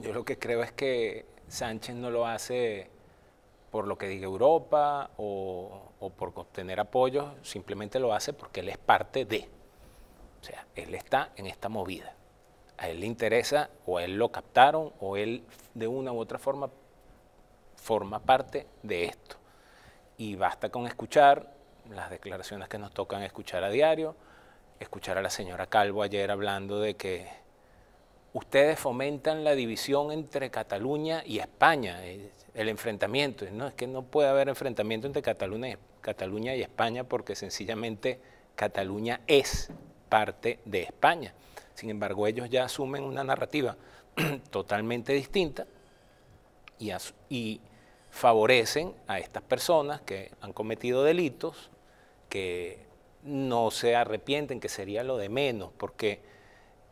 Yo lo que creo es que Sánchez no lo hace por lo que diga Europa o, por obtener apoyo, simplemente lo hace porque él es parte de. O sea, él está en esta movida. A él le interesa, o él lo captaron, o él de una u otra forma forma parte de esto. Y basta con escuchar las declaraciones que nos tocan escuchar a diario, escuchar a la señora Calvo ayer hablando de que ustedes fomentan la división entre Cataluña y España, eh, el enfrentamiento. No, es que no puede haber enfrentamiento entre Cataluña, y España porque sencillamente Cataluña es parte de España. Sin embargo, ellos ya asumen una narrativa totalmente distinta y, y favorecen a estas personas que han cometido delitos, que no se arrepienten, que sería lo de menos, porque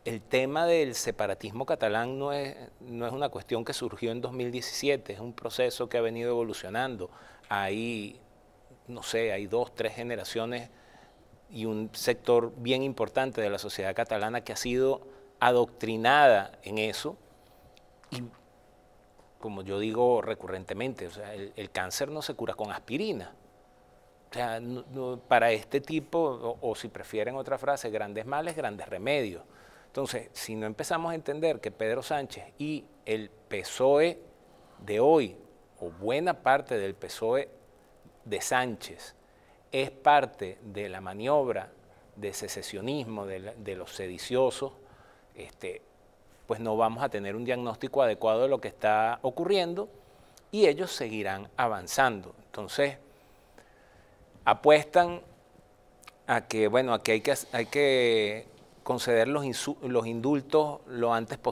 el tema del separatismo catalán no es, no es una cuestión que surgió en 2017, es un proceso que ha venido evolucionando. Hay, no sé, hay dos, tres generaciones y un sector bien importante de la sociedad catalana que ha sido adoctrinada en eso. Y como yo digo recurrentemente, el, cáncer no se cura con aspirina. O sea, para este tipo, o si prefieren otra frase, grandes males, grandes remedios. Entonces, si no empezamos a entender que Pedro Sánchez y el PSOE de hoy, o buena parte del PSOE de Sánchez, es parte de la maniobra de secesionismo, de, los sediciosos, este, pues no vamos a tener un diagnóstico adecuado de lo que está ocurriendo y ellos seguirán avanzando. Entonces, apuestan a que, bueno, aquí hay que, hay que conceder los, los indultos lo antes posible.